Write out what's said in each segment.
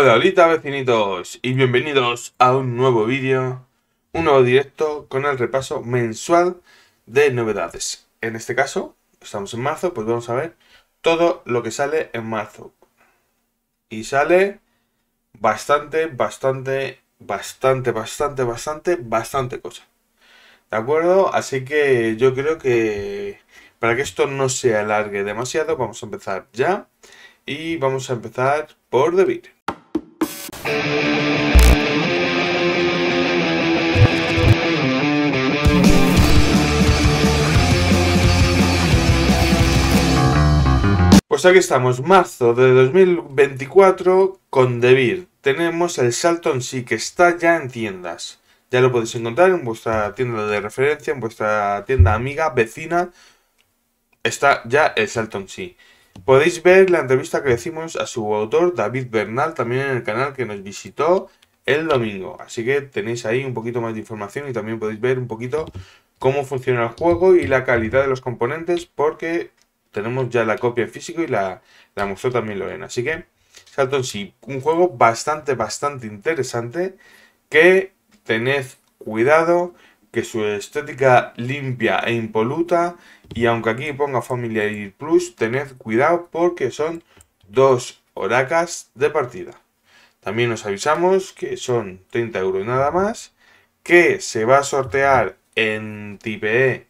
Hola, ahorita vecinitos y bienvenidos a un nuevo vídeo, un nuevo directo con el repaso mensual de novedades. En este caso, estamos en marzo, pues vamos a ver todo lo que sale en marzo. Y sale bastante, bastante, bastante, bastante, bastante, bastante cosa. ¿De acuerdo? Así que yo creo que para que esto no se alargue demasiado, vamos a empezar ya. Y vamos a empezar por debir. Pues aquí estamos, marzo de 2024 con DeVir. Tenemos el Salton Sea que está ya en tiendas. Ya lo podéis encontrar en vuestra tienda de referencia, en vuestra tienda amiga, vecina. Está ya el Salton Sea Podéis ver la entrevista que le hicimos a su autor David Bernal también en el canal que nos visitó el domingo. Así que tenéis ahí un poquito más de información y también podéis ver un poquito cómo funciona el juego y la calidad de los componentes porque tenemos ya la copia en físico y la, la mostró también Lorena. Así que, Salton sí, un juego bastante, bastante interesante que tened cuidado que su estética limpia e impoluta y aunque aquí ponga familiar Plus, tened cuidado porque son dos horacas de partida. También os avisamos que son 30 euros nada más, que se va a sortear en TPE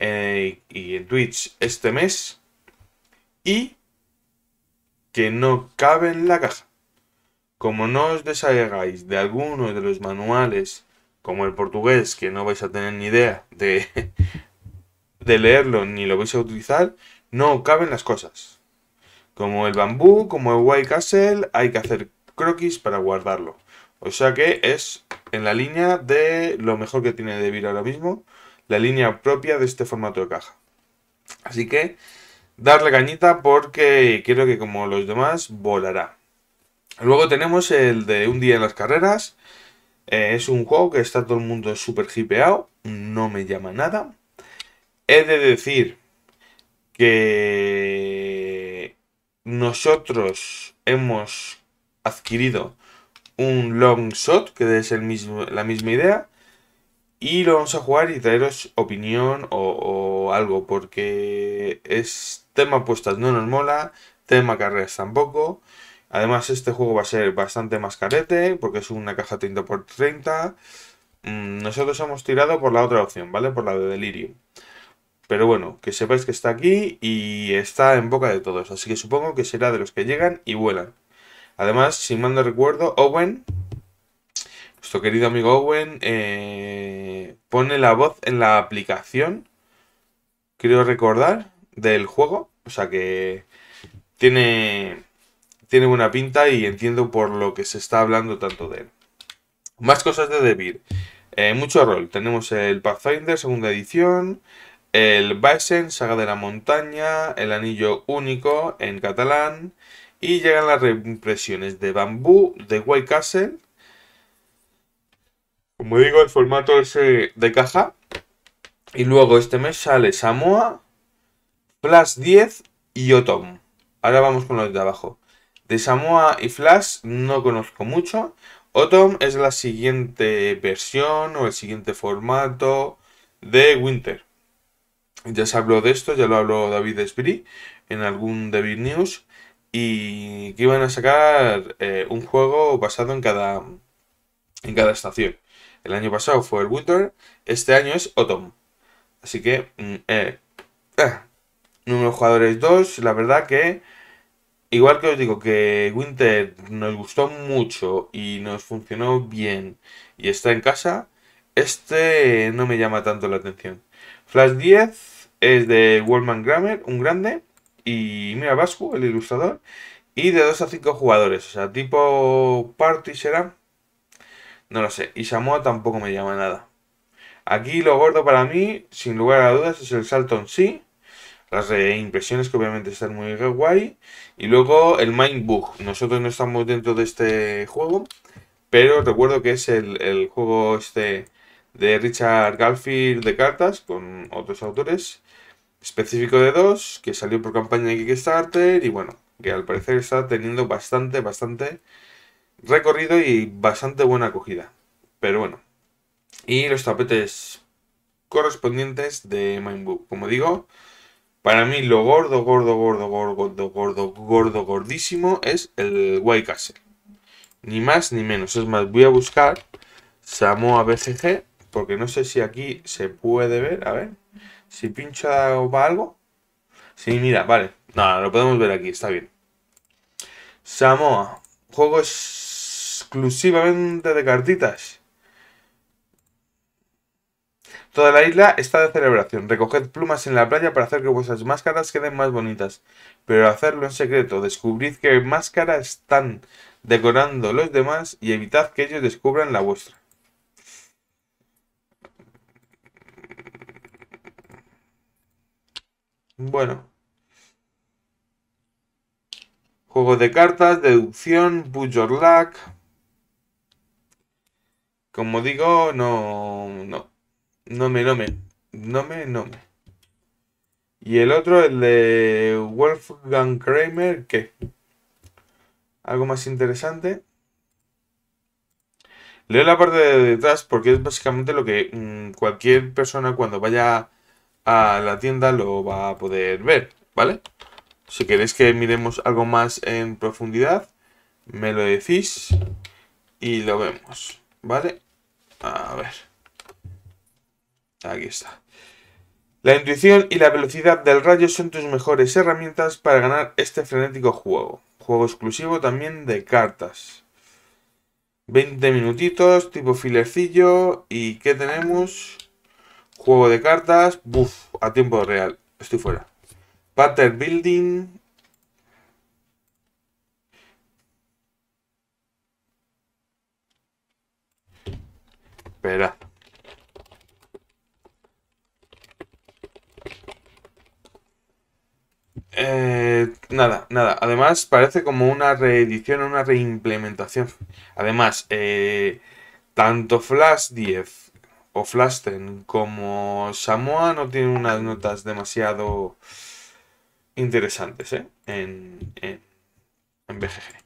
eh, y en Twitch este mes y que no cabe en la caja. Como no os deshagáis de alguno de los manuales como el portugués, que no vais a tener ni idea de, leerlo ni lo vais a utilizar, no caben las cosas. Como el bambú, como el White Castle, hay que hacer croquis para guardarlo. O sea que es en la línea de lo mejor que tiene de vir ahora mismo, la línea propia de este formato de caja. Así que darle cañita porque creo que como los demás volará. Luego tenemos el de un día en las carreras, eh, es un juego que está todo el mundo súper hipeado, no me llama nada. He de decir que nosotros hemos adquirido un long shot, que es la misma idea, y lo vamos a jugar y traeros opinión o, o algo, porque es tema apuestas no nos mola, tema carreras tampoco. Además, este juego va a ser bastante mascarete, porque es una caja 30x30. Mm, nosotros hemos tirado por la otra opción, ¿vale? Por la de Delirium. Pero bueno, que sepáis que está aquí y está en boca de todos, así que supongo que será de los que llegan y vuelan. Además, si mando no recuerdo, Owen, nuestro querido amigo Owen, eh, pone la voz en la aplicación, creo recordar, del juego. O sea que tiene tiene buena pinta y entiendo por lo que se está hablando tanto de él. Más cosas de Debir. Eh, mucho rol. Tenemos el Pathfinder, segunda edición, el Bison, Saga de la Montaña, el Anillo Único en catalán, y llegan las reimpresiones de Bambú, de White Castle. Como digo, el formato es eh, de caja. Y luego este mes sale Samoa, Plus 10 y Otom. Ahora vamos con los de abajo. De Samoa y Flash no conozco mucho. Autumn es la siguiente versión o el siguiente formato de Winter. Ya se habló de esto, ya lo habló David Esprit en algún David News. Y que iban a sacar eh, un juego basado en cada, en cada estación. El año pasado fue el Winter, este año es Autumn. Así que, mm, eh, ah, número de jugadores 2, la verdad que igual que os digo que Winter nos gustó mucho y nos funcionó bien y está en casa, este no me llama tanto la atención. Flash 10 es de Wallman Grammer, un grande, y Mira Vasco, el ilustrador, y de 2 a 5 jugadores, o sea, tipo party será. No lo sé, y Samoa tampoco me llama nada. Aquí lo gordo para mí, sin lugar a dudas, es el Salton en sí las reimpresiones que obviamente están muy guay. Y luego el Mindbook. Nosotros no estamos dentro de este juego, pero recuerdo que es el, juego este de Richard Galfield de cartas con otros autores. Específico de dos, que salió por campaña de Kickstarter y bueno, que al parecer está teniendo bastante, bastante recorrido y bastante buena acogida. Pero bueno. Y los tapetes correspondientes de Mindbook. Como digo, para mí lo gordo, gordo, gordo, gordo, gordo, gordo, gordísimo es el White Castle. Ni más ni menos. Es más, voy a buscar Samoa BCG porque no sé si aquí se puede ver. A ver, si pincha va algo. Sí, mira, vale. No, lo podemos ver aquí, está bien. Samoa, juego exclusivamente de cartitas. Toda la isla está de celebración. Recoged plumas en la playa para hacer que vuestras máscaras queden más bonitas. Pero hacerlo en secreto. Descubrid qué máscaras están decorando los demás y evitad que ellos descubran la vuestra. Bueno. Juego de cartas, deducción, luck. Como digo, no, no no me no me no me Y el otro, el de Wolfgang Kramer, ¿qué? Algo más interesante. Leo la parte de detrás porque es básicamente lo que mm, cualquier persona cuando vaya a la tienda lo va a poder ver, ¿vale? Si queréis que miremos algo más en profundidad, me lo decís y lo vemos, ¿vale? A ver. Aquí está. La intuición y la velocidad del rayo son tus mejores herramientas para ganar este frenético juego. Juego exclusivo también de cartas. 20 minutitos, tipo filercillo. ¿Y qué tenemos? Juego de cartas. Buf, a tiempo real. Estoy fuera. Pattern building. Espera. Eh, nada, nada. Además, parece como una reedición, una reimplementación. Además, eh, tanto Flash 10 o Flash 10 como Samoa no tienen unas notas demasiado interesantes ¿eh? en, en, en BGG.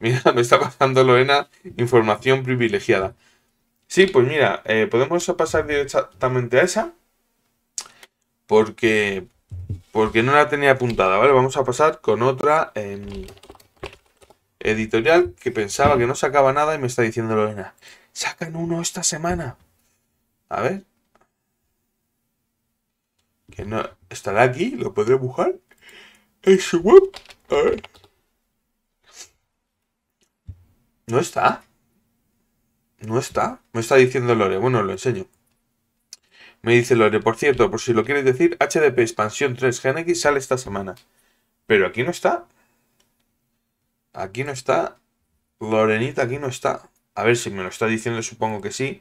Mira, me está pasando Lorena información privilegiada. Sí, pues mira, eh, podemos pasar directamente a esa. Porque, porque no la tenía apuntada, ¿vale? Vamos a pasar con otra em, editorial que pensaba que no sacaba nada y me está diciendo Lorena. Sacan uno esta semana. A ver. Que no. ¿Estará aquí? ¿Lo podré buscar? su web? A ver. ¿No está? ¿No está? Me está diciendo Lore. Bueno, lo enseño. Me dice Lore, por cierto, por si lo quieres decir, HDP Expansión 3 Gen sale esta semana. Pero aquí no está. Aquí no está. Lorenita aquí no está. A ver si me lo está diciendo, supongo que sí.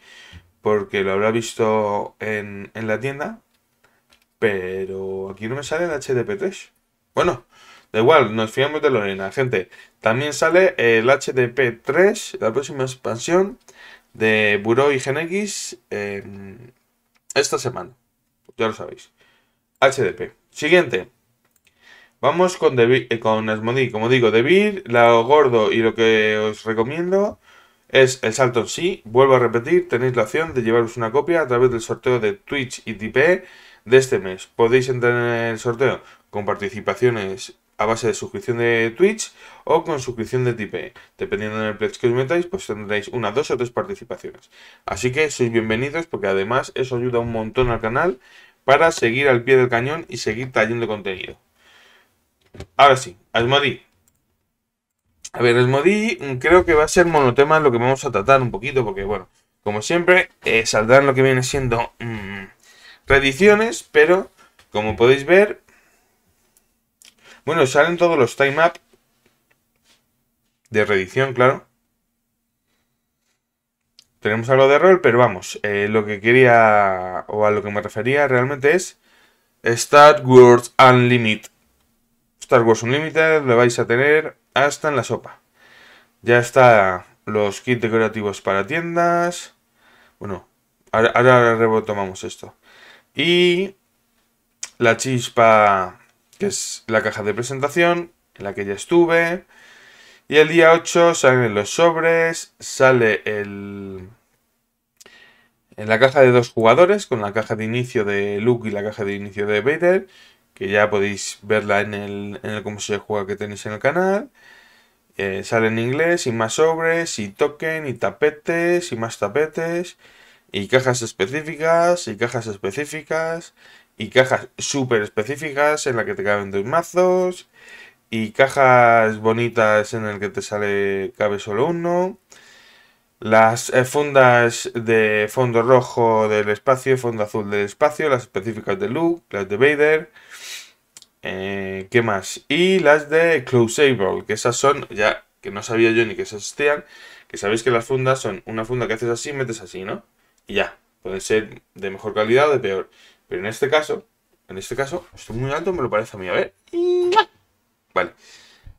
Porque lo habrá visto en, en la tienda. Pero aquí no me sale el HDP 3. Bueno, da igual, nos fijamos de Lorena, gente. También sale el HDP 3, la próxima expansión de Buró y GenX em, esta semana. Ya lo sabéis. HDP. Siguiente. Vamos con, eh, con Asmodi. Como digo, Devir, la Gordo y lo que os recomiendo es el salto en sí. Vuelvo a repetir, tenéis la opción de llevaros una copia a través del sorteo de Twitch y TP. de este mes. Podéis entrar en el sorteo con participaciones a base de suscripción de Twitch o con suscripción de Tipeee. Dependiendo del Plex que os metáis, pues tendréis una, dos o tres participaciones. Así que sois bienvenidos porque además eso ayuda un montón al canal para seguir al pie del cañón y seguir trayendo contenido. Ahora sí, Asmodi. A ver, Asmodi mm, creo que va a ser monotema lo que vamos a tratar un poquito porque, bueno, como siempre, eh, saldrán lo que viene siendo tradiciones mm, reediciones, pero como podéis ver, bueno, salen todos los time up de reedición, claro. Tenemos algo de rol, pero vamos, eh, lo que quería o a lo que me refería realmente es Star Wars Unlimited. Star Wars Unlimited lo vais a tener hasta en la sopa. Ya está los kits decorativos para tiendas. Bueno, ahora, ahora esto. Y la chispa que es la caja de presentación, en la que ya estuve. Y el día 8 salen los sobres, sale el... En la caja de dos jugadores, con la caja de inicio de Luke y la caja de inicio de Vader, que ya podéis verla en el, en el cómo se juega que tenéis en el canal. Eh, sale en inglés y más sobres y token y tapetes y más tapetes y cajas específicas y cajas específicas y cajas súper específicas en la que te caben dos mazos y cajas bonitas en el que te sale cabe solo uno. Las eh, fundas de fondo rojo del espacio, fondo azul del espacio, las específicas de Luke, las de Vader. Eh, ¿Qué más? Y las de Closeable, que esas son, ya que no sabía yo ni que existían, que sabéis que las fundas son una funda que haces así, metes así, ¿no? Y ya, pueden ser de mejor calidad o de peor. Pero en este caso, en este caso, estoy muy alto me lo parece a mí. A ver. Vale.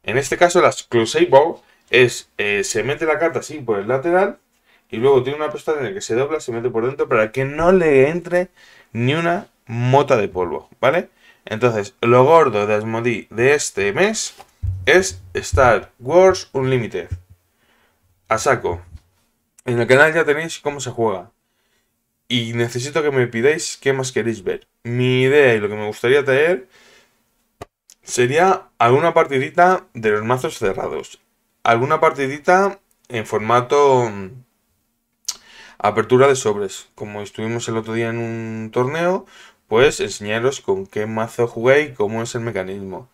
En este caso, las Close Bow es, eh, se mete la carta así por el lateral y luego tiene una pestaña en que se dobla, se mete por dentro para que no le entre ni una mota de polvo, ¿vale? Entonces, lo gordo de Asmodee de este mes es Star Wars Unlimited. A saco. En el canal ya tenéis cómo se juega y necesito que me pidáis qué más queréis ver. Mi idea y lo que me gustaría traer sería alguna partidita de los mazos cerrados. Alguna partidita en formato mm, apertura de sobres. Como estuvimos el otro día en un torneo, pues enseñaros con qué mazo jugué y cómo es el mecanismo.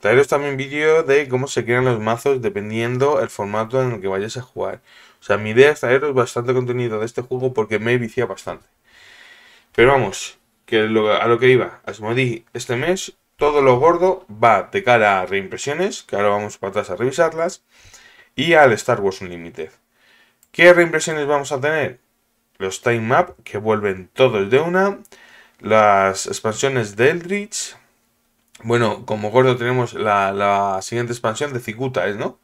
Traeros también vídeo de cómo se crean los mazos dependiendo el formato en el que vayáis a jugar. O sea, mi idea es traeros bastante contenido de este juego porque me vicia bastante. Pero vamos, que a lo que iba, Asmodi este mes, todo lo gordo va de cara a reimpresiones, que ahora vamos para atrás a revisarlas, y al Star Wars Unlimited. ¿Qué reimpresiones vamos a tener? Los Time Map, que vuelven todos de una, las expansiones de Eldritch, bueno, como gordo tenemos la, siguiente expansión de Cicuta, ¿es no?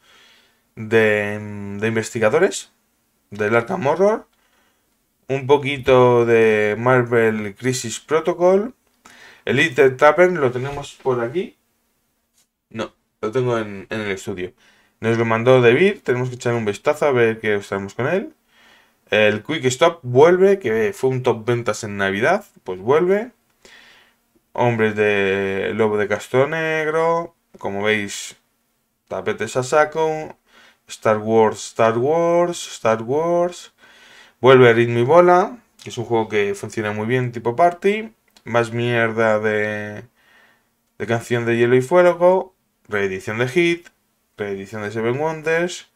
de, investigadores del Arkham Horror, un poquito de Marvel Crisis Protocol, El Elite Tappen lo tenemos por aquí. No, lo tengo en, el estudio. Nos lo mandó David, tenemos que echar un vistazo a ver qué estamos con él. El Quick Stop vuelve, que fue un top ventas en Navidad, pues vuelve. Hombres de Lobo de Castro Negro, como veis, tapetes a saco. Star Wars, Star Wars, Star Wars. Vuelve Ritmo y Bola, que es un juego que funciona muy bien, tipo party. Más mierda de, de canción de Hielo y Fuego. Reedición de Hit. Reedición de Seven Wonders.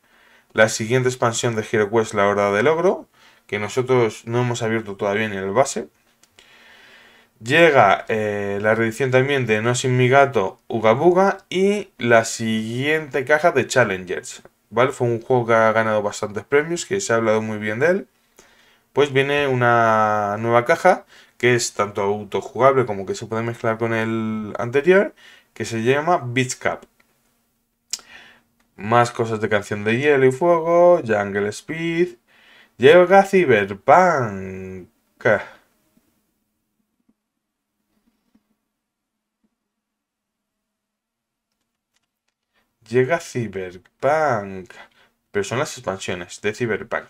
La siguiente expansión de Hero Quest, La Hora del Logro, Que nosotros no hemos abierto todavía ni el base. Llega eh, la reedición también de No Sin Mi Gato, Uga Buga. Y la siguiente caja de Challengers. ¿vale? Fue un juego que ha ganado bastantes premios, que se ha hablado muy bien de él. Pues viene una nueva caja que es tanto autojugable como que se puede mezclar con el anterior, que se llama Beach Cup. Más cosas de canción de hielo y fuego, Jungle Speed, Llega Cyberpunk. llega Cyberpunk. Pero son las expansiones de Cyberpunk.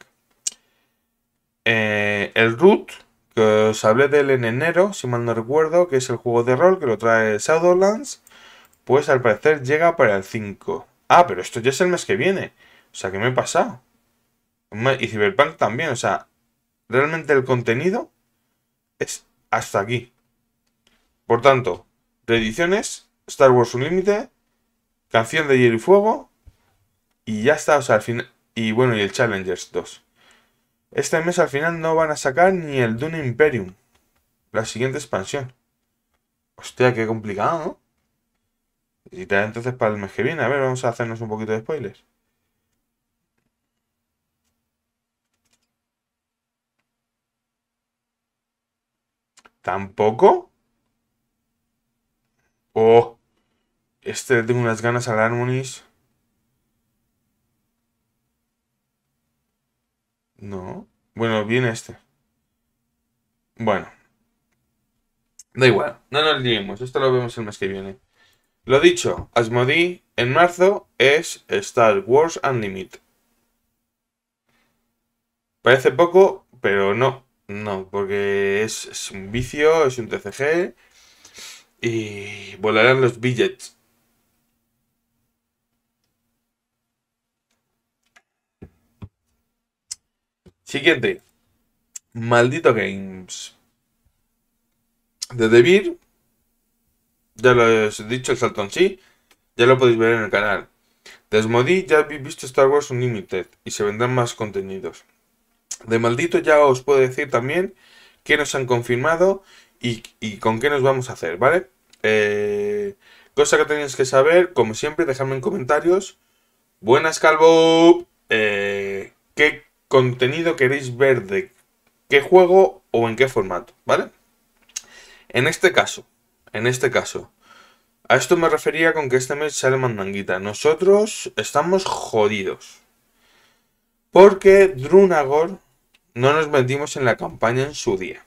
Eh, el Root, que os hablé del en enero, si mal no recuerdo, que es el juego de rol que lo trae Shadowlands, pues al parecer llega para el 5. Ah, pero esto ya es el mes que viene. O sea, ¿qué me pasa? Y Cyberpunk también, o sea, realmente el contenido es hasta aquí. Por tanto, reediciones, Star Wars Unlimited, Canción de Hielo y Fuego. Y ya está, o sea, al final. Y bueno, y el Challengers 2. Este mes al final no van a sacar ni el Dune Imperium. La siguiente expansión. Hostia, qué complicado, ¿no? Y tal, entonces para el mes que viene. A ver, vamos a hacernos un poquito de spoilers. ¿Tampoco? Oh. Este le tengo unas ganas al Harmonies. No. Bueno, viene este. Bueno. Da igual, no nos olvidemos Esto lo vemos el mes que viene. Lo dicho, asmodi en marzo es Star Wars Unlimited. Parece poco, pero no. No, porque es, es un vicio, es un TCG. Y volarán los billets. Siguiente. Maldito Games. De Devir. Ya lo he dicho, el salto sí. Ya lo podéis ver en el canal. Desmodí ya habéis visto Star Wars Unlimited y se vendrán más contenidos. De maldito ya os puedo decir también Que nos han confirmado y, con qué nos vamos a hacer, ¿vale? Eh, cosa que tenéis que saber, como siempre, dejadme en comentarios. Buenas, Calvo. Eh, ¿Qué contenido queréis ver de qué juego o en qué formato, ¿vale? En este caso, en este caso, a esto me refería con que este mes sale mandanguita. Nosotros estamos jodidos. Porque Drunagor no nos metimos en la campaña en su día.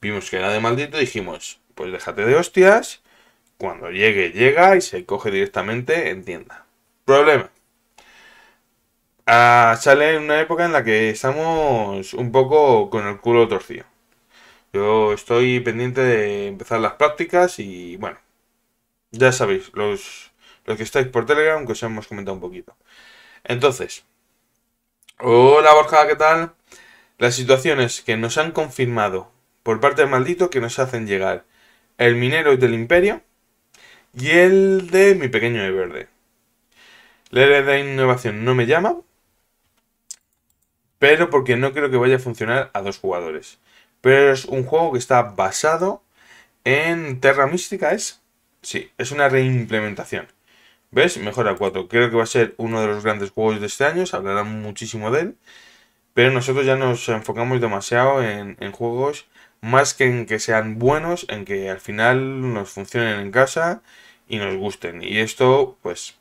Vimos que era de maldito y dijimos, pues déjate de hostias, cuando llegue llega y se coge directamente en tienda. Problema, Ah, sale en una época en la que estamos un poco con el culo torcido. Yo estoy pendiente de empezar las prácticas y bueno, ya sabéis, los, que estáis por Telegram, que os hemos comentado un poquito. Entonces, hola Borja, ¿qué tal? Las situaciones que nos han confirmado por parte del maldito que nos hacen llegar el minero del imperio y el de mi pequeño de verde. La de innovación no me llama, pero porque no creo que vaya a funcionar a dos jugadores. Pero es un juego que está basado en Terra Mística, ¿es? Sí, es una reimplementación. ¿Ves? Mejora 4. Creo que va a ser uno de los grandes juegos de este año, se hablará muchísimo de él. Pero nosotros ya nos enfocamos demasiado en, en juegos más que en que sean buenos, en que al final nos funcionen en casa y nos gusten. Y esto, pues,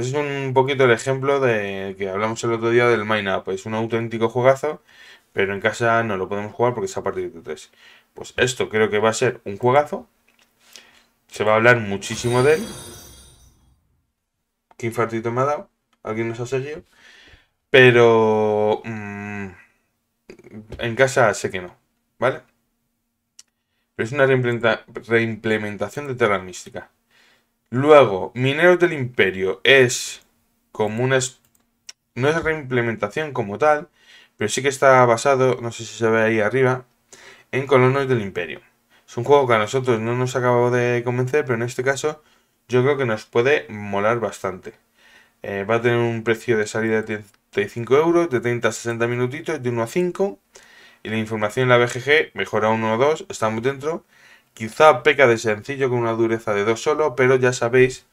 pues es un poquito el ejemplo de que hablamos el otro día del Mine Up. Es un auténtico juegazo, pero en casa no lo podemos jugar porque es a partir de 3. Pues esto creo que va a ser un juegazo. Se va a hablar muchísimo de él. Qué infartito me ha dado. Alguien nos ha seguido. Pero... Mm, en casa sé que no. ¿Vale? Pero es una reimplementación de Terra Mística. Luego, Mineros del Imperio es como una... No es reimplementación como tal, pero sí que está basado, no sé si se ve ahí arriba, en Colonos del Imperio. Es un juego que a nosotros no nos acabado de convencer, pero en este caso yo creo que nos puede molar bastante. Eh, va a tener un precio de salida de 35 euros, de 30 a 60 minutitos, de 1 a 5. Y la información en la BGG mejora 1 o 2, estamos dentro. Quizá peca de sencillo con una dureza de dos solo, pero ya sabéis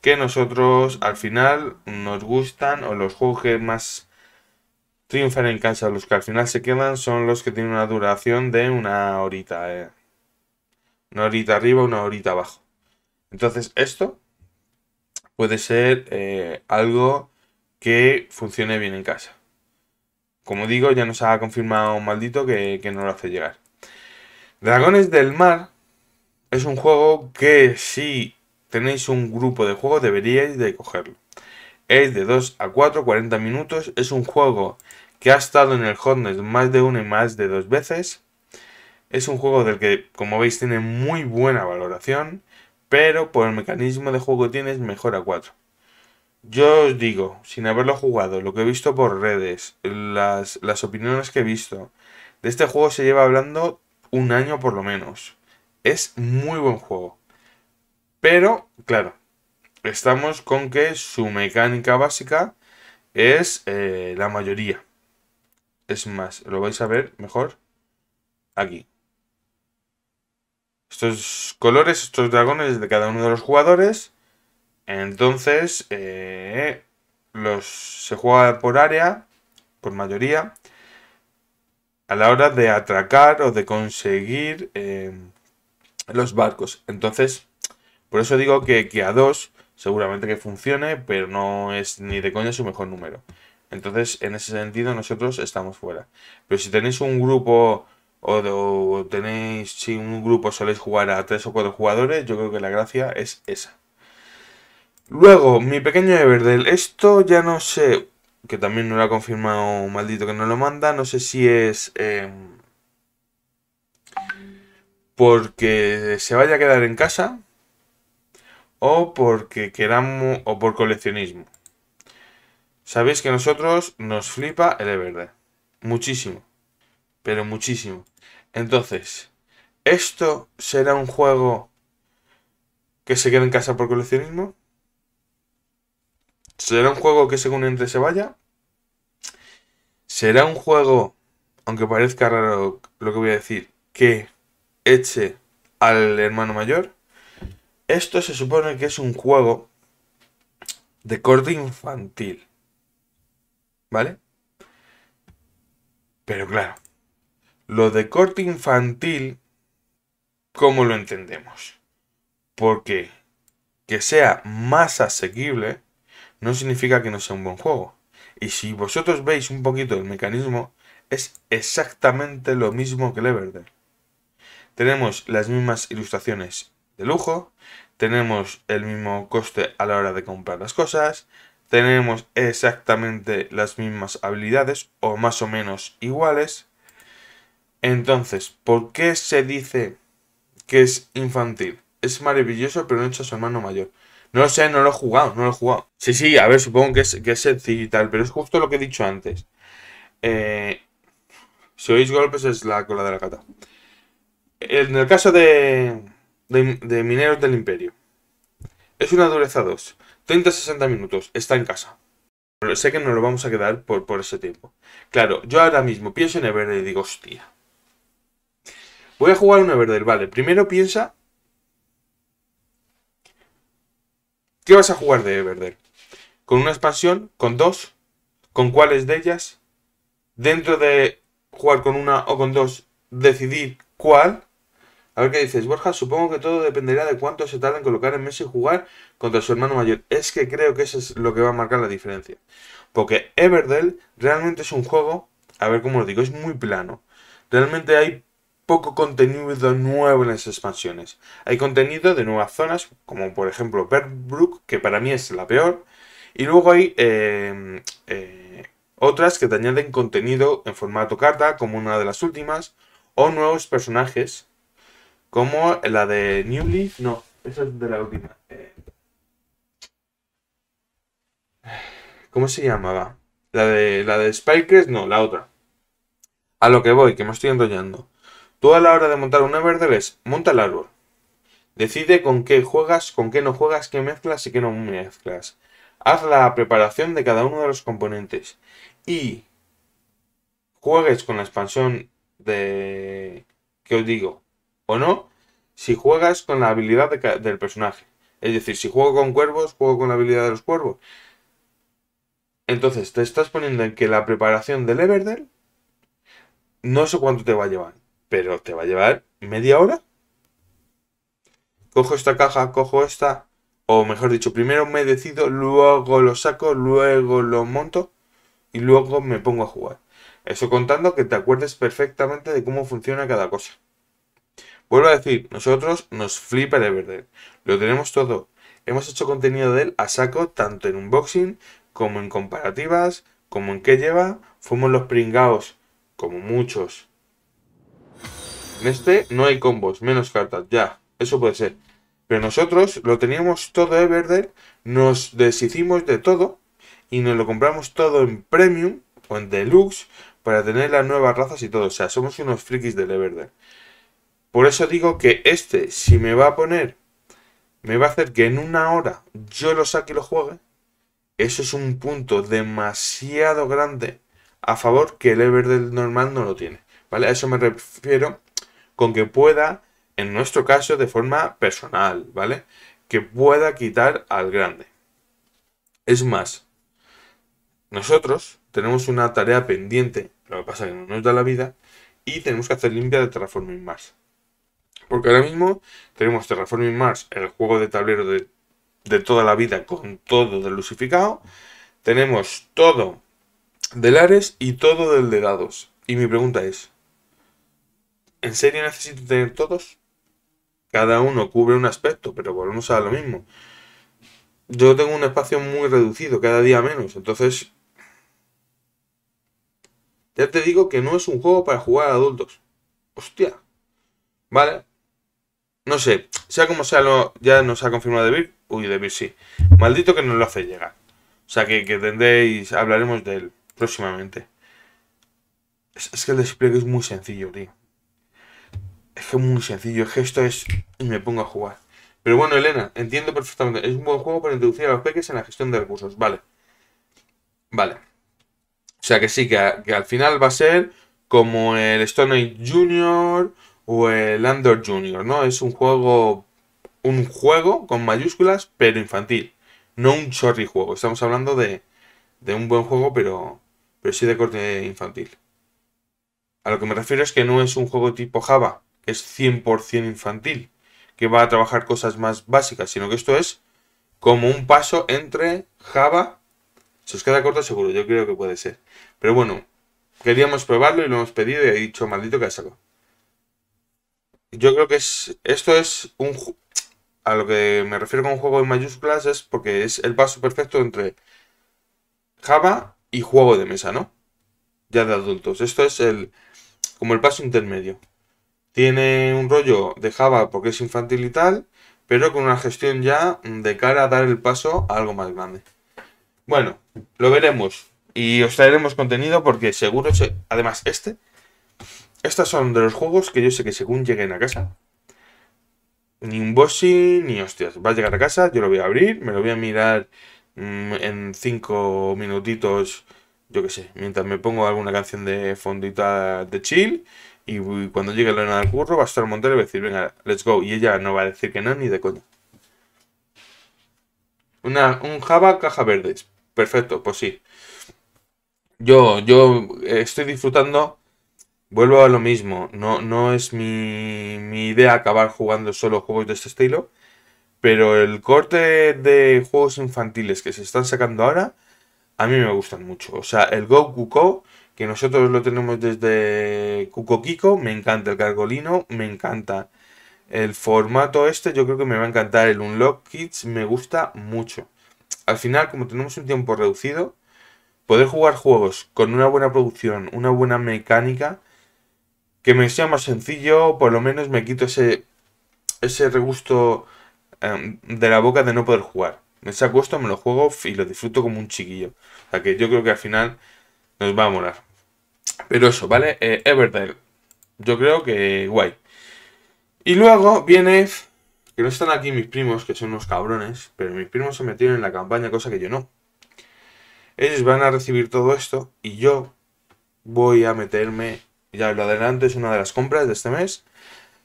que nosotros al final nos gustan o los juegos que más triunfan en casa, los que al final se quedan, son los que tienen una duración de una horita. Eh. Una horita arriba, una horita abajo. Entonces esto puede ser eh, algo que funcione bien en casa. Como digo, ya nos ha confirmado un maldito que no lo hace llegar. Dragones del Mar es un juego que si tenéis un grupo de juego deberíais de cogerlo. Es de 2 a 4, 40 minutos. Es un juego que ha estado en el Hotness más de una y más de dos veces. Es un juego del que, como veis, tiene muy buena valoración, pero por el mecanismo de juego tienes mejor a 4. Yo os digo, sin haberlo jugado, lo que he visto por redes, las, las opiniones que he visto, de este juego se lleva hablando un año por lo menos. Es muy buen juego. Pero, claro, estamos con que su mecánica básica es eh, la mayoría. Es más, lo vais a ver mejor aquí. Estos colores, estos dragones de cada uno de los jugadores. Entonces, eh, los, se juega por área, por mayoría a la hora de atracar o de conseguir eh, los barcos. Entonces, por eso digo que, a 2 seguramente que funcione, pero no es ni de coña su mejor número. Entonces, en ese sentido, nosotros estamos fuera. Pero si tenéis un grupo o, tenéis, si un grupo soléis jugar a tres o cuatro jugadores, yo creo que la gracia es esa. Luego, mi pequeño Everdell. Esto ya no sé que también no lo ha confirmado Maldito que no lo manda. No sé si es em, porque se vaya a quedar en casa o porque queramos o por coleccionismo. Sabéis que a nosotros nos flipa el Everde. Muchísimo. Pero muchísimo. Entonces, ¿esto será un juego que se quede en casa por coleccionismo? Será un juego que según entre se vaya. Será un juego, aunque parezca raro lo que voy a decir, que eche al hermano mayor. Esto se supone que es un juego de corte infantil. ¿Vale? Pero claro, lo de corte infantil, ¿cómo lo entendemos? Porque que sea más asequible no significa que no sea un buen juego. Y si vosotros veis un poquito el mecanismo, es exactamente lo mismo que el Tenemos las mismas ilustraciones de lujo, tenemos el mismo coste a la hora de comprar las cosas, tenemos exactamente las mismas habilidades o más o menos iguales. Entonces, ¿por qué se dice que es infantil? Es maravilloso, pero no echa a su hermano mayor. No lo sé, no lo he jugado, no lo he jugado. Sí, sí, a ver, supongo que es, que es sencillo pero es justo lo que he dicho antes. Eh, si oís golpes es la cola de la cata. En el caso de, de, Mineros del Imperio, es una dureza 2, 30-60 minutos, está en casa. Pero sé que nos lo vamos a quedar por, por ese tiempo. Claro, yo ahora mismo pienso en verde y digo, hostia. Voy a jugar un verde vale. Primero piensa ¿Qué vas a jugar de Everdell? ¿Con una expansión? ¿Con dos? ¿Con cuáles de ellas? Dentro de jugar con una o con dos, decidir cuál. A ver qué dices, Borja. Supongo que todo dependerá de cuánto se tarda en colocar en Messi y jugar contra su hermano mayor. Es que creo que eso es lo que va a marcar la diferencia. Porque Everdell realmente es un juego, a ver cómo lo digo, es muy plano. Realmente hay poco contenido nuevo en las expansiones. Hay contenido de nuevas zonas, como por ejemplo Brook. que para mí es la peor, y luego hay em, eh, otras que te añaden contenido en formato carta, como una de las últimas, o nuevos personajes, como la de Newly. no, esa es de la última. Eh, ¿Cómo se llamaba? La de, la de Spikers, no, la otra. A lo que voy, que me estoy enrollando. Tú a la hora de montar un Everdell es monta el árbol. Decide con qué juegas, con qué no juegas, qué mezclas y qué no mezclas. Haz la preparación de cada uno de los componentes. Y juegues con la expansión de... ¿qué os digo. O no, si juegas con la habilidad del personaje. Es decir, si juego con cuervos, juego con la habilidad de los cuervos. Entonces, te estás poniendo en que la preparación del Everdell no sé cuánto te va a llevar. Pero te va a llevar media hora. Cojo esta caja, cojo esta. O mejor dicho, primero me decido, luego lo saco, luego lo monto y luego me pongo a jugar. Eso contando que te acuerdes perfectamente de cómo funciona cada cosa. Vuelvo a decir, nosotros nos flipa de verde, Lo tenemos todo. Hemos hecho contenido de él a saco, tanto en unboxing, como en comparativas, como en qué lleva. Fuimos los pringaos, como muchos, en este no hay combos, menos cartas, ya. Eso puede ser. Pero nosotros lo teníamos todo Everdell, ¿eh, nos deshicimos de todo y nos lo compramos todo en Premium o en Deluxe para tener las nuevas razas y todo. O sea, somos unos frikis del Everdell. Por eso digo que este, si me va a poner, me va a hacer que en una hora yo lo saque y lo juegue. Eso es un punto demasiado grande a favor que el Everdell normal no lo tiene. ¿Vale? A eso me refiero con que pueda, en nuestro caso de forma personal, ¿vale? Que pueda quitar al grande. Es más, nosotros tenemos una tarea pendiente, lo que pasa es que no nos da la vida, y tenemos que hacer limpia de Terraforming Mars. Porque ahora mismo tenemos Terraforming Mars, el juego de tablero de, toda la vida con todo del lucificado. Tenemos todo del Ares y todo del de dados. Y mi pregunta es, ¿En serio necesito tener todos? Cada uno cubre un aspecto, pero volvemos a lo mismo. Yo tengo un espacio muy reducido, cada día menos, entonces... Ya te digo que no es un juego para jugar a adultos. Hostia. Vale. No sé, sea como sea, ya nos ha confirmado Debir. Uy, Debir sí. Maldito que nos lo hace llegar. O sea, que, que tendréis, hablaremos de él próximamente. Es, es que el despliegue es muy sencillo, tío. Es que es muy sencillo, es que esto es... Y me pongo a jugar. Pero bueno, Elena, entiendo perfectamente. Es un buen juego para introducir a los peques en la gestión de recursos. Vale. Vale. O sea que sí, que, al final va a ser como el Stone Age Junior o el Andor Junior, ¿no? Es un juego... Un juego con mayúsculas, pero infantil. No un chorri juego. Estamos hablando de, de un buen juego, pero, pero sí de corte infantil. A lo que me refiero es que no es un juego tipo Java, es 100% infantil, que va a trabajar cosas más básicas, sino que esto es como un paso entre Java. Se os queda corto seguro, yo creo que puede ser. Pero bueno, queríamos probarlo y lo hemos pedido y he dicho, maldito que salido. Yo creo que es esto es un... A lo que me refiero con un juego de mayúsculas es porque es el paso perfecto entre Java y juego de mesa, ¿no? Ya de adultos. Esto es el como el paso intermedio. Tiene un rollo de Java porque es infantil y tal, pero con una gestión ya de cara a dar el paso a algo más grande. Bueno, lo veremos y os traeremos contenido porque seguro, se... además este, estos son de los juegos que yo sé que según lleguen a casa, ni un bossy ni hostias, va a llegar a casa, yo lo voy a abrir, me lo voy a mirar mm, en cinco minutitos, yo qué sé, mientras me pongo alguna canción de fondita de chill y cuando llegue Lorena al curro, va a estar Montero y va a decir, venga, let's go. Y ella no va a decir que no, ni de coña. Una, un Java caja verdes. Perfecto, pues sí. Yo, yo estoy disfrutando. Vuelvo a lo mismo. No, no es mi, mi idea acabar jugando solo juegos de este estilo. Pero el corte de juegos infantiles que se están sacando ahora, a mí me gustan mucho. O sea, el Goku Go que nosotros lo tenemos desde Cuco Kiko, me encanta el cargolino, me encanta el formato este, yo creo que me va a encantar el Unlock Kids, me gusta mucho. Al final, como tenemos un tiempo reducido, poder jugar juegos con una buena producción, una buena mecánica, que me sea más sencillo, por lo menos me quito ese, ese regusto em, de la boca de no poder jugar. Me saco esto, me lo juego y lo disfruto como un chiquillo. O sea que yo creo que al final nos va a molar. Pero eso, ¿vale? Eh, Everdale. Yo creo que guay. Y luego viene... Que no están aquí mis primos, que son unos cabrones. Pero mis primos se metieron en la campaña, cosa que yo no. Ellos van a recibir todo esto y yo voy a meterme... Ya lo adelante es una de las compras de este mes.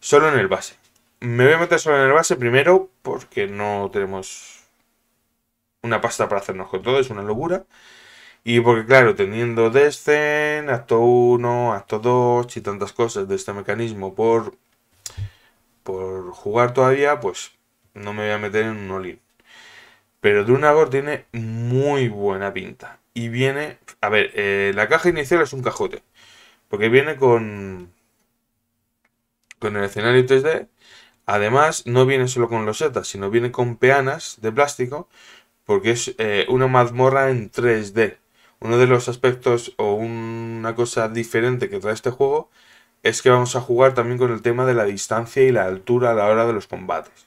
Solo en el base. Me voy a meter solo en el base primero porque no tenemos una pasta para hacernos con todo, es una locura. Y porque claro, teniendo descen, acto 1, acto 2 y tantas cosas de este mecanismo por, por jugar todavía, pues no me voy a meter en un olín. Pero Drunagor tiene muy buena pinta. Y viene, a ver, eh, la caja inicial es un cajote. Porque viene con, con el escenario 3D. Además, no viene solo con losetas, sino viene con peanas de plástico. Porque es eh, una mazmorra en 3D. Uno de los aspectos o una cosa diferente que trae este juego es que vamos a jugar también con el tema de la distancia y la altura a la hora de los combates.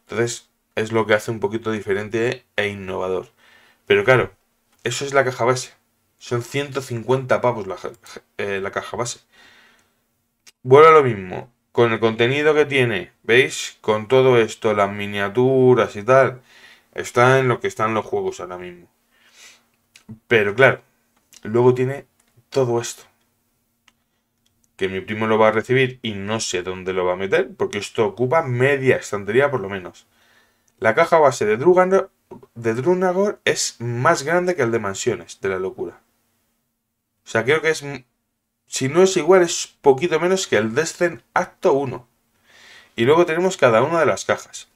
Entonces es lo que hace un poquito diferente e innovador. Pero claro, eso es la caja base. Son 150 pavos eh, la, caja base. Vuelve a lo mismo. Con el contenido que tiene, ¿veis? Con todo esto, las miniaturas y tal, está en lo que están los juegos ahora mismo. Pero claro, luego tiene todo esto. Que mi primo lo va a recibir y no sé dónde lo va a meter, porque esto ocupa media estantería por lo menos. La caja base de, de Drunagor es más grande que el de Mansiones, de la locura. O sea, creo que es... Si no es igual, es poquito menos que el Descent Acto 1. Y luego tenemos cada una de las cajas.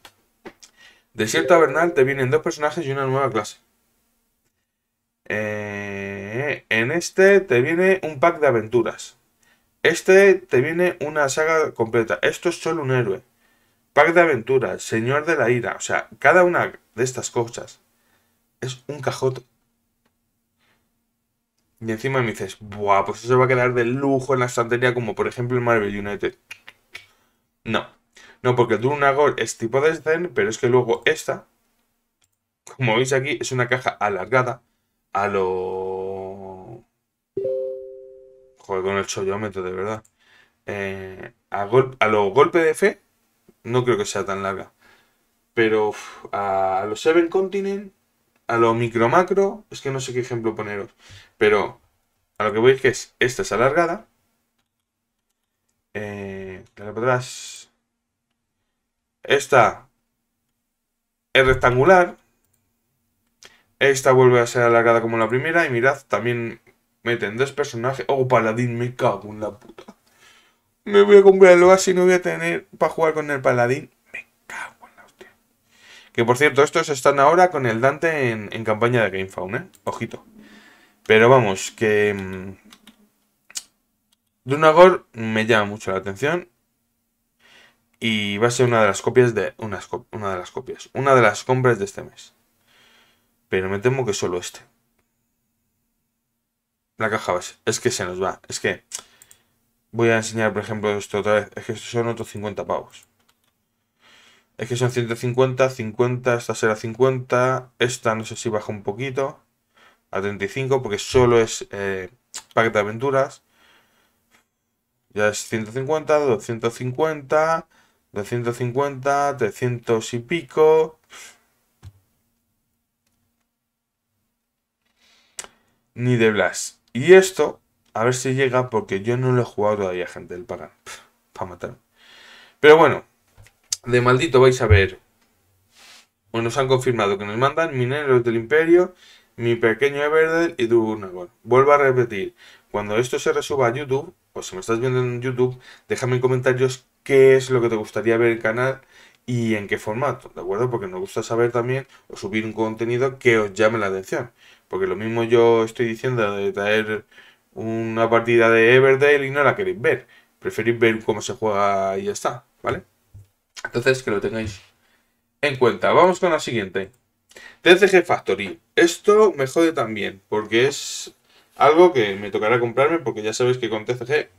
Desierto cierto Avernal te vienen dos personajes y una nueva clase. Eh, en este te viene un pack de aventuras. Este te viene una saga completa. Esto es solo un héroe. Pack de aventuras, Señor de la Ira. O sea, cada una de estas cosas es un cajote. Y encima me dices, ¡buah! Pues eso va a quedar de lujo en la estantería, como por ejemplo el Marvel United. No. No, porque gol es tipo de pero es que luego esta, como veis aquí, es una caja alargada a lo... Joder, con el chollómetro, de verdad. Eh, a, gol... a de fe, no creo que sea tan larga. Pero a los Seven Continent, a lo micro macro, es que no sé qué ejemplo poneros. Pero a lo que voy es que es, esta es alargada. Eh, para atrás. Esta es rectangular. Esta vuelve a ser alargada como la primera. Y mirad, también meten dos personajes. Oh, paladín, me cago en la puta. Me voy a comprar el y no voy a tener para jugar con el paladín. Me cago en la hostia. Que por cierto, estos están ahora con el Dante en, campaña de Gamefound, ¿eh? Ojito. Pero vamos, que... Mm, Dunagor me llama mucho la atención. Y va a ser una de las copias de... una de las copias. Una de las compras de este mes. Pero me temo que solo este. La caja base. Es que se nos va. Es que... Voy a enseñar, por ejemplo, esto otra vez. Es que estos son otros 50 pavos. Es que son 150, 50, esta será 50. Esta no sé si baja un poquito. A 35 porque solo es eh, de aventuras. Ya es 150, 250, 250, 300 y pico. ni de Blas. Y esto, a ver si llega, porque yo no lo he jugado todavía, gente el Pagan. Para matar Pero bueno, de maldito vais a ver. O nos han confirmado que nos mandan Mineros del Imperio, Mi Pequeño Everdell y Durnagol, Vuelvo a repetir, cuando esto se resuba a YouTube, o si me estás viendo en YouTube, déjame en comentarios qué es lo que te gustaría ver el canal y en qué formato, ¿de acuerdo? Porque nos gusta saber también o subir un contenido que os llame la atención. Porque lo mismo yo estoy diciendo de traer una partida de Everdale y no la queréis ver. Preferís ver cómo se juega y ya está, ¿vale? Entonces que lo tengáis en cuenta. Vamos con la siguiente. TCG Factory. Esto me jode también, porque es algo que me tocará comprarme, porque ya sabéis que con TCG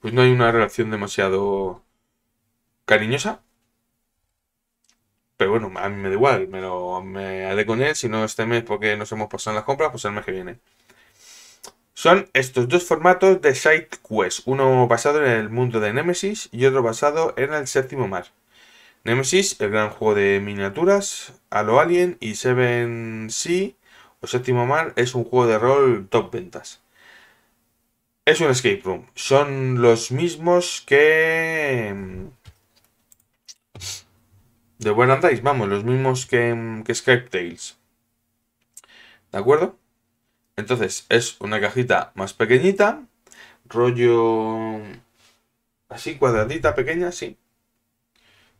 pues no hay una relación demasiado cariñosa. Pero bueno, a mí me da igual, me, lo, me haré con él, si no este mes porque nos hemos pasado en las compras, pues el mes que viene. Son estos dos formatos de Side Quest, uno basado en el mundo de Nemesis y otro basado en el séptimo mar. Nemesis, el gran juego de miniaturas, Halo Alien y Seven Sea o Séptimo Mar es un juego de rol top ventas. Es un escape room. Son los mismos que mm, de Where vamos, los mismos que, que ¿De acuerdo? Entonces es una cajita más pequeñita, rollo así cuadradita, pequeña, sí.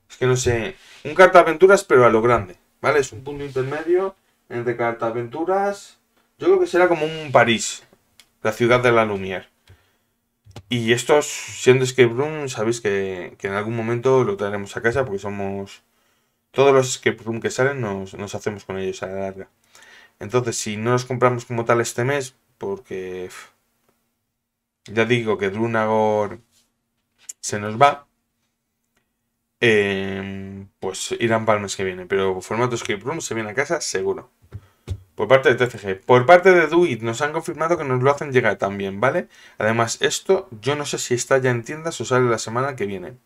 Es que no sé, un carta aventuras, pero a lo grande, ¿vale? Es un punto intermedio entre aventuras... yo creo que será como un París, la ciudad de la Lumière. Y estos, siendo Escape Room, sabéis que, que en algún momento lo traeremos a casa porque somos todos los que room que salen nos, hacemos con ellos a la larga. Entonces, si no los compramos como tal este mes, porque ya digo que Drunagor se nos va, em, pues irán para el mes que viene. Pero formato escape room se viene a casa seguro. Por parte de TCG. Por parte de Duit, nos han confirmado que nos lo hacen llegar también, ¿vale? Además, esto yo no sé si está ya en tiendas o sale la semana que viene.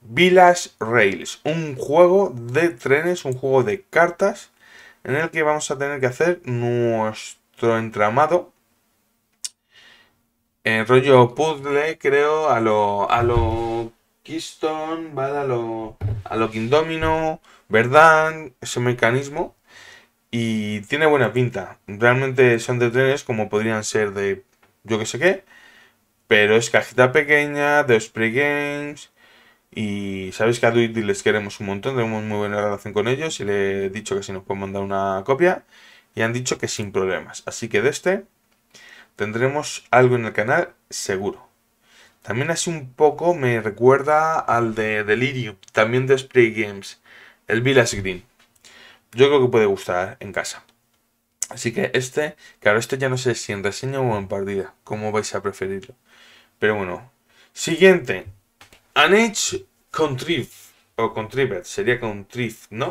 Village Rails, un juego de trenes, un juego de cartas, en el que vamos a tener que hacer nuestro entramado. En eh, rollo puzzle, creo, a lo, a lo Keystone, A lo, a lo Kingdomino, Verdán, ese mecanismo. Y tiene buena pinta. Realmente son de trenes como podrían ser de yo que sé qué. Pero es cajita pequeña, de Spray Games y sabéis que a Duity les queremos un montón, tenemos muy buena relación con ellos y le he dicho que si nos pueden mandar una copia y han dicho que sin problemas. Así que de este tendremos algo en el canal seguro. También así un poco me recuerda al de Delirium, también de Spray Games, el Village Green. Yo creo que puede gustar en casa. Así que este, claro, este ya no sé si en reseña o en partida, como vais a preferirlo. Pero bueno, siguiente, Anage con contrive, o contrived, sería contrive, ¿no?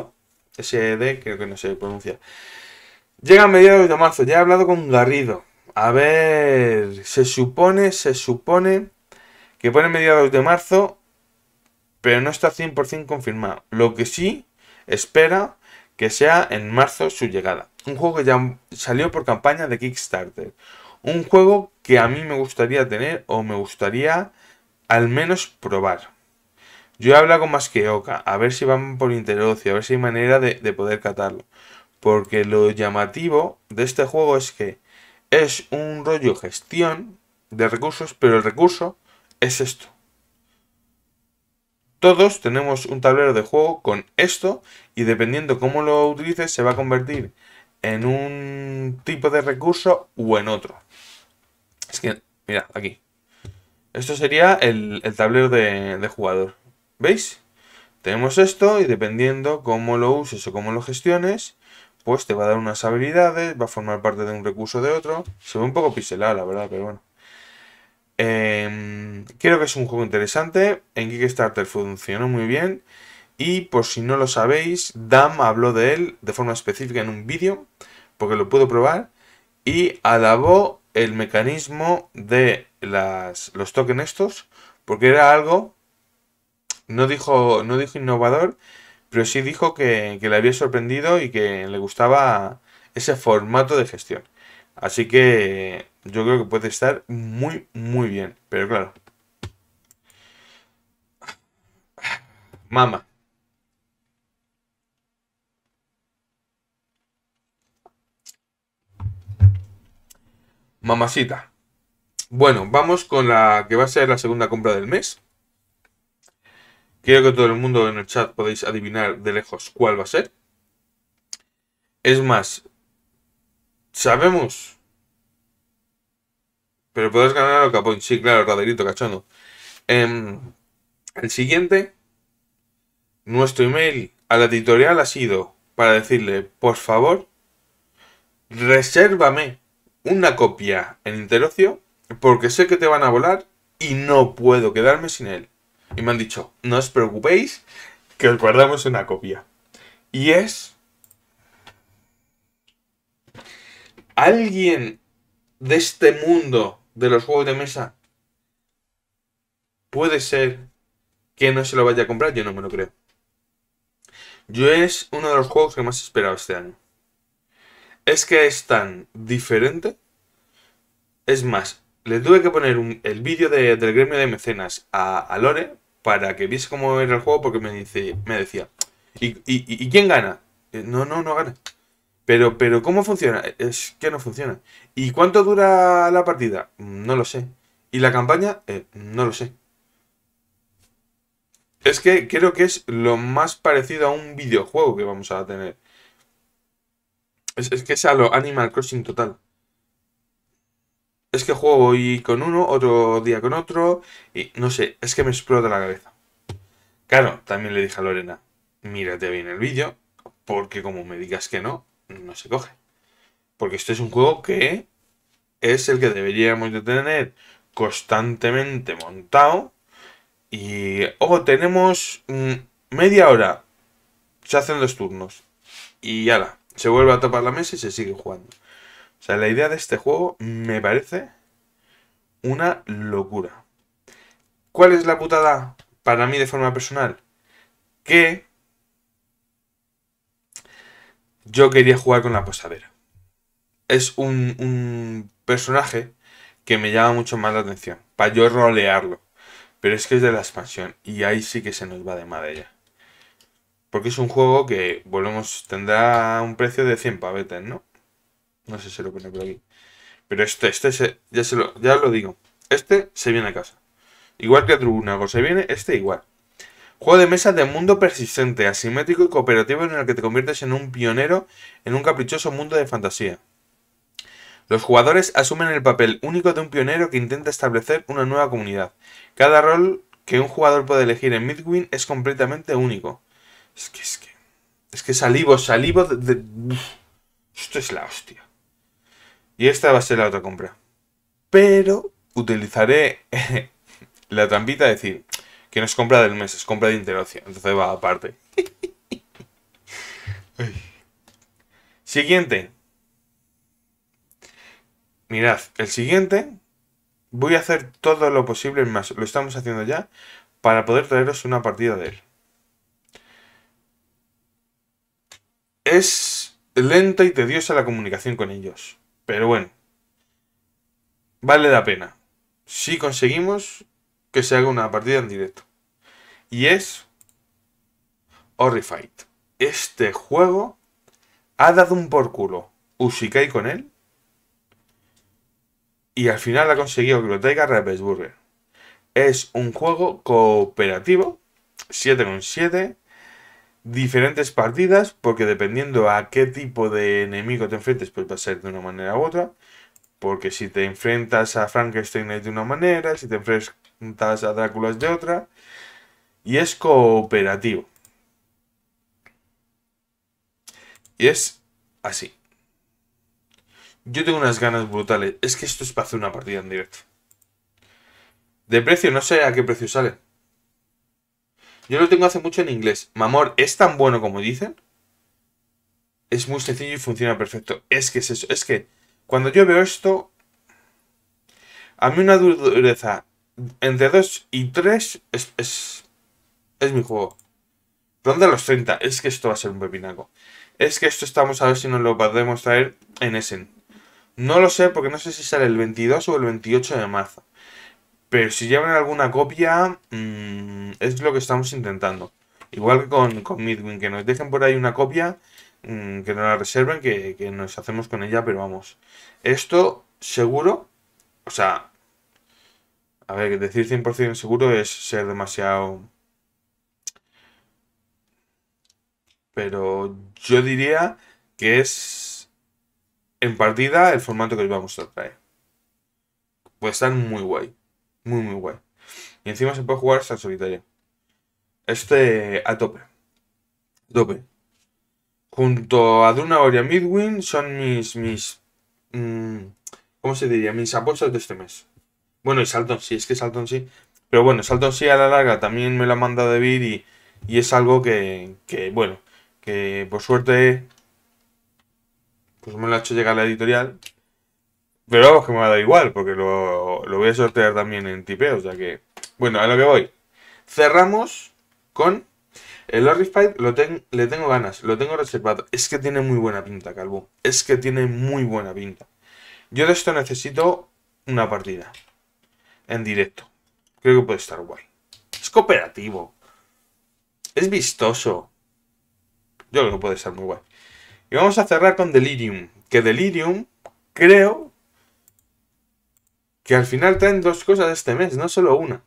SD, e creo que no se pronuncia. Llega a mediados de marzo, ya he hablado con Garrido. A ver, se supone, se supone que pone mediados de marzo, pero no está 100% confirmado. Lo que sí espera que sea en marzo su llegada. Un juego que ya salió por campaña de Kickstarter. Un juego que a mí me gustaría tener o me gustaría al menos probar. Yo he hablado con oca. a ver si van por Interocio, a ver si hay manera de, de poder catarlo. Porque lo llamativo de este juego es que es un rollo gestión de recursos, pero el recurso es esto. Todos tenemos un tablero de juego con esto y dependiendo cómo lo utilices se va a convertir en un tipo de recurso o en otro. Es que, mira, aquí. Esto sería el, tablero de, jugador. ¿Veis? Tenemos esto y dependiendo cómo lo uses o cómo lo gestiones, pues te va a dar unas habilidades, va a formar parte de un recurso de otro. Se ve un poco pixelado, la verdad, pero bueno. Em, creo que es un juego interesante. En Kickstarter funcionó muy bien. Y por si no lo sabéis, Dam habló de él de forma específica en un vídeo, porque lo pudo probar, y alabó el mecanismo de las, los tokens estos, porque era algo, no dijo, no dijo innovador, pero sí dijo que, que le había sorprendido y que le gustaba ese formato de gestión. Así que yo creo que puede estar muy, muy bien. Pero claro. Mama. Mamacita. Bueno, vamos con la que va a ser la segunda compra del mes. Quiero que todo el mundo en el chat podéis adivinar de lejos cuál va a ser. Es más, sabemos. Pero podrás ganar el Capón. Sí, claro, Raderito Cachondo. Em, el siguiente, nuestro email a la editorial ha sido para decirle, por favor, resérvame una copia en Interocio porque sé que te van a volar y no puedo quedarme sin él. Y me han dicho, no os preocupéis, que os guardamos una copia. Y es... Alguien de este mundo de los juegos de mesa puede ser que no se lo vaya a comprar, yo no me lo creo. Yo es uno de los juegos que más he esperado este año. Es que es tan diferente. Es más, le tuve que poner el vídeo del gremio de mecenas a, Lore para que viese cómo era el juego porque me, dice, me decía, ¿y, quién gana? Eh, no, no, no gana. Pero, pero, ¿cómo funciona? Eh, es que no funciona. ¿Y cuánto dura la partida? Mm, no lo sé. ¿Y la campaña? Eh, no lo sé. Es que creo que es lo más parecido a un videojuego que vamos a tener. Es, es que es a lo Animal Crossing total es que juego hoy con uno, otro día con otro, y no sé, es que me explota la cabeza. Claro, también le dije a Lorena, mírate bien el vídeo, porque como me digas que no, no se coge. Porque este es un juego que es el que deberíamos de tener constantemente montado. Y, ojo, tenemos mm, media hora. Se hacen dos turnos. Y ya. se vuelve a tapar la mesa y se sigue jugando. O sea, la idea de este juego me parece una locura. ¿Cuál es la putada para mí de forma personal? Que yo quería jugar con la posadera. Es un, personaje que me llama mucho más la atención. Para yo rolearlo. Pero es que es de la expansión. Y ahí sí que se nos va de madre ya. Porque es un juego que, volvemos, tendrá un precio de 100 pavetes, ¿no? No sé si lo pone por aquí. Pero este, este ya, se lo, ya lo digo. Este se viene a casa. Igual que Trubunago se viene, este igual. Juego de mesa de mundo persistente, asimétrico y cooperativo en el que te conviertes en un pionero en un caprichoso mundo de fantasía. Los jugadores asumen el papel único de un pionero que intenta establecer una nueva comunidad. Cada rol que un jugador puede elegir en Midwin es completamente único. Es que, es que. Es que salivo, salivo de... Esto es la hostia. Y esta va a ser la otra compra. Pero utilizaré la trampita de decir que no es compra del mes, es compra de interocio. Entonces va aparte. siguiente. Mirad, el siguiente voy a hacer todo lo posible, más lo estamos haciendo ya, para poder traeros una partida de él. Es lenta y tediosa la comunicación con ellos. Pero bueno, vale la pena. Si conseguimos que se haga una partida en directo. Y es Horrified. Este juego ha dado un por culo Ushikai con él. Y al final ha conseguido que lo tenga Es un juego cooperativo. 7 con 7 diferentes partidas, porque dependiendo a qué tipo de enemigo te enfrentes, pues va a ser de una manera u otra. Porque si te enfrentas a Frankenstein de una manera, si te enfrentas a Drácula es de otra. Y es cooperativo. Y es así. Yo tengo unas ganas brutales. Es que esto es para hacer una partida en directo. De precio, no sé a qué precio sale. Yo lo tengo hace mucho en inglés. Mamor es tan bueno como dicen. Es muy sencillo y funciona perfecto. Es que es eso. Es que cuando yo veo esto, a mí una dureza entre 2 y 3 es, es, mi juego. ¿Dónde los 30. Es que esto va a ser un pepinaco. Es que esto estamos a ver si nos lo podemos traer en Essen. No lo sé porque no sé si sale el 22 o el 28 de marzo. Pero si llevan alguna copia, mm, es lo que estamos intentando. Igual que con, Midwin, que nos dejen por ahí una copia, mm, que nos la reserven, que, que, nos hacemos con ella, pero vamos. Esto seguro, o sea, a ver, decir 100% seguro es ser demasiado... Pero yo diría que es en partida el formato que os vamos a traer. Puede estar muy guay. Muy, muy guay. Y encima se puede jugar al solitario. Este a tope. A tope. Junto a Dunao y a Midwin son mis. mis mm, ¿Cómo se diría? Mis apuestas de este mes. Bueno, y Salton sí, es que Salton sí. Pero bueno, Salton sí a la larga también me lo ha mandado David y, y es algo que, que, bueno, que por suerte pues me lo ha hecho llegar la editorial pero vamos, que me va a dar igual, porque lo, voy a sortear también en tipeo, o sea que... Bueno, a lo que voy. Cerramos con... El Horrified, lo le tengo ganas, lo tengo reservado. Es que tiene muy buena pinta, Calvo. Es que tiene muy buena pinta. Yo de esto necesito una partida. En directo. Creo que puede estar guay. Es cooperativo. Es vistoso. Yo creo que puede estar muy guay. Y vamos a cerrar con Delirium. Que Delirium creo que al final traen dos cosas este mes, no solo una.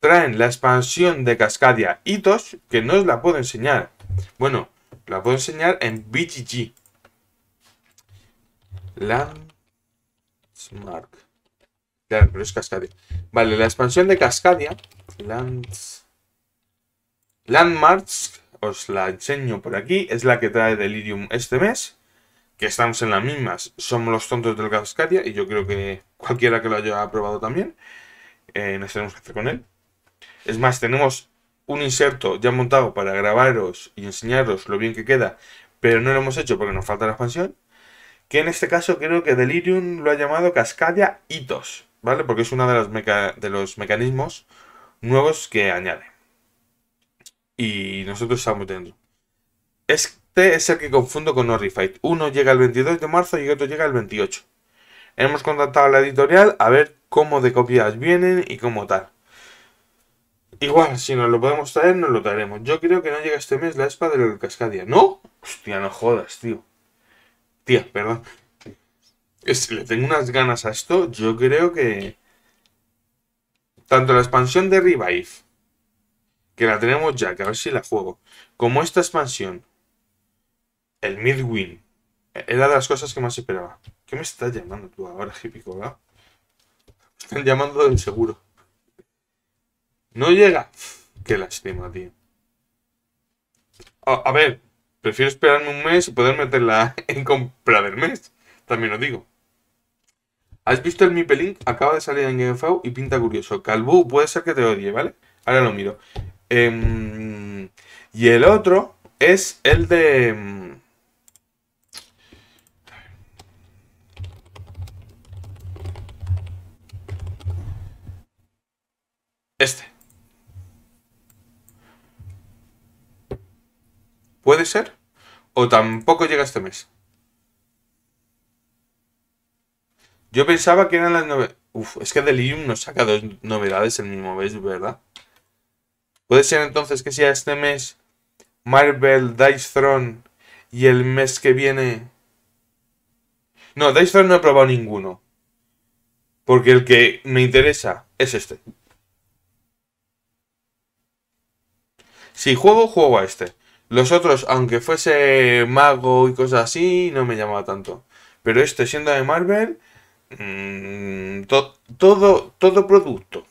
Traen la expansión de Cascadia y Hitos, que no os la puedo enseñar. Bueno, la puedo enseñar en BGG. Landmark. Claro, pero es Cascadia. Vale, la expansión de Cascadia. Landmarks, os la enseño por aquí. Es la que trae Delirium este mes que estamos en las mismas, somos los tontos del Cascadia, y yo creo que cualquiera que lo haya probado también, eh, nos tenemos que hacer con él. Es más, tenemos un inserto ya montado para grabaros y enseñaros lo bien que queda, pero no lo hemos hecho porque nos falta la expansión. Que en este caso creo que Delirium lo ha llamado Cascadia Hitos, ¿vale? Porque es uno de los, de los mecanismos nuevos que añade. Y nosotros estamos dentro. Es este es el que confundo con Horrified. Uno llega el 22 de marzo y otro llega el 28. Hemos contactado a la editorial a ver cómo de copias vienen y cómo tal. Igual, si nos lo podemos traer, nos lo traeremos. Yo creo que no llega este mes la Espada del Cascadia. ¿No? Hostia, no jodas, tío. Tía, perdón. Es, le tengo unas ganas a esto. Yo creo que... Tanto la expansión de Revive, que la tenemos ya, que a ver si la juego, como esta expansión, el Midwin. Era de las cosas que más esperaba. ¿Qué me estás llamando tú ahora, Hipico? Me están llamando del seguro. No llega. Qué lástima, tío. A, ver, prefiero esperarme un mes y poder meterla en compra del mes. También lo digo. ¿Has visto el Mipelink? Acaba de salir en GameFAO y pinta curioso. Calvo, puede ser que te odie, ¿vale? Ahora lo miro. Em, y el otro es el de... Em, ¿Puede ser? ¿O tampoco llega este mes? Yo pensaba que eran las novedades. Uf, es que Delirium nos saca dos novedades el mismo mes, ¿verdad? ¿Puede ser entonces que sea este mes Marvel Dice Throne y el mes que viene... No, Dice Throne no he probado ninguno. Porque el que me interesa es este. Si juego, juego a este. Los otros, aunque fuese mago y cosas así, no me llamaba tanto. Pero este, siendo de Marvel, mm, todo, todo producto,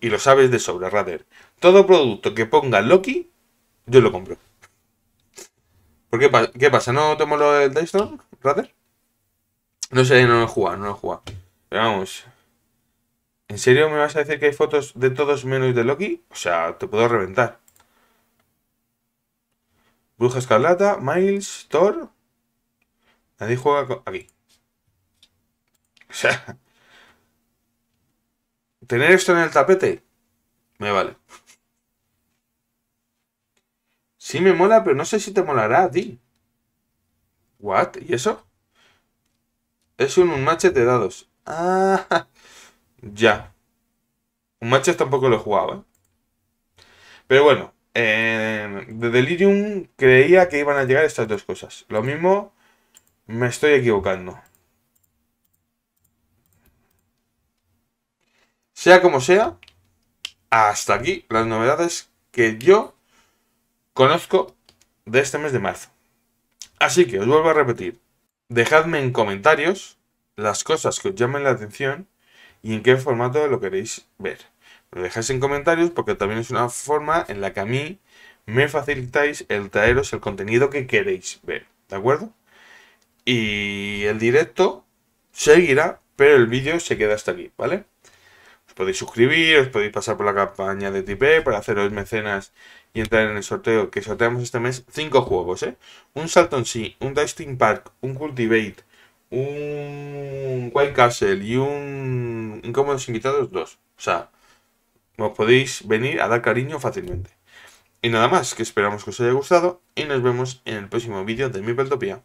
y lo sabes de sobra, Rader, todo producto que ponga Loki, yo lo compro. ¿Por qué, pasa? ¿No tomo lo del Radder? Rader? No sé, no lo he jugado, no lo he jugado. Pero vamos. ¿En serio me vas a decir que hay fotos de todos menos de Loki? O sea, te puedo reventar. Bruja Escarlata, Miles, Thor. Nadie juega con... aquí. O sea, tener esto en el tapete me vale. Sí me mola, pero no sé si te molará a ti. What? ¿Y eso? Es un, un de dados. Ah, ya. Un match tampoco lo he jugado, ¿eh? Pero bueno, Em, de Delirium creía que iban a llegar estas dos cosas. Lo mismo, me estoy equivocando. Sea como sea, hasta aquí las novedades que yo conozco de este mes de marzo. Así que os vuelvo a repetir, dejadme en comentarios las cosas que os llamen la atención y en qué formato lo queréis ver lo dejáis en comentarios porque también es una forma en la que a mí me facilitáis el traeros el contenido que queréis ver, ¿de acuerdo? Y el directo seguirá, pero el vídeo se queda hasta aquí, ¿vale? Os podéis suscribir, os podéis pasar por la campaña de Tipe para haceros mecenas y entrar en el sorteo que sorteamos este mes. Cinco juegos, ¿eh? Un Salton Sea, un Dusting Park, un Cultivate, un White Castle y un Incómodos Invitados dos O sea, os podéis venir a dar cariño fácilmente. Y nada más, que esperamos que os haya gustado y nos vemos en el próximo vídeo de mi Peltopía.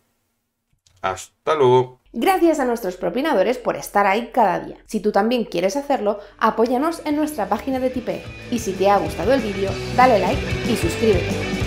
¡Hasta luego! Gracias a nuestros propinadores por estar ahí cada día. Si tú también quieres hacerlo, apóyanos en nuestra página de Tipeee. Y si te ha gustado el vídeo, dale like y suscríbete.